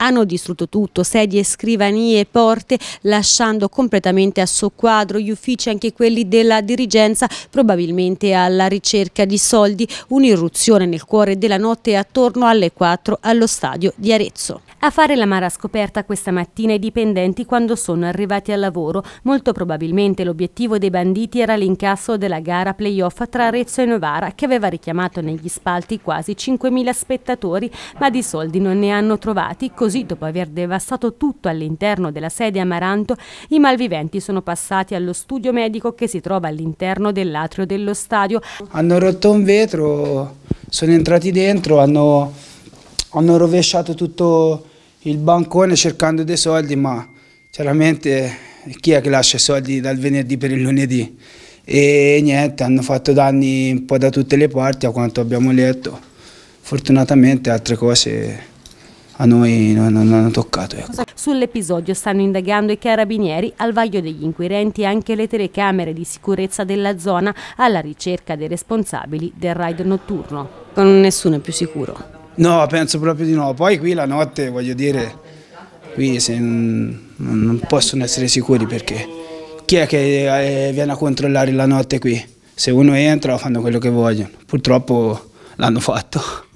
hanno distrutto tutto, sedie, scrivanie, porte, lasciando completamente a soqquadro gli uffici, anche quelli della dirigenza, probabilmente alla ricerca di soldi, un'irruzione nel cuore della notte attorno alle 4 allo stadio di Arezzo. A fare la mara scoperta questa mattina i dipendenti quando sono arrivati al lavoro, molto probabilmente l'obiettivo dei banditi era l'incasso della gara playoff tra Arezzo e Novara che aveva richiamato negli spalti quasi 5.000 spettatori, ma di soldi non ne hanno trovati, così Così, dopo aver devastato tutto all'interno della sede Amaranto, i malviventi sono passati allo studio medico che si trova all'interno dell'atrio dello stadio. Hanno rotto un vetro, sono entrati dentro, hanno, hanno rovesciato tutto il bancone cercando dei soldi, ma chiaramente chi è che lascia i soldi dal venerdì per il lunedì? E niente, hanno fatto danni un po' da tutte le parti, a quanto abbiamo letto. Fortunatamente altre cose a noi non, non hanno toccato. Ecco. Sull'episodio stanno indagando i carabinieri al vaglio degli inquirenti anche le telecamere di sicurezza della zona alla ricerca dei responsabili del raid notturno. Con nessuno è più sicuro. No, penso proprio di no. Poi qui la notte, voglio dire, qui se, non possono essere sicuri perché chi è che eh, viene a controllare la notte qui? Se uno entra fanno quello che vogliono. Purtroppo l'hanno fatto.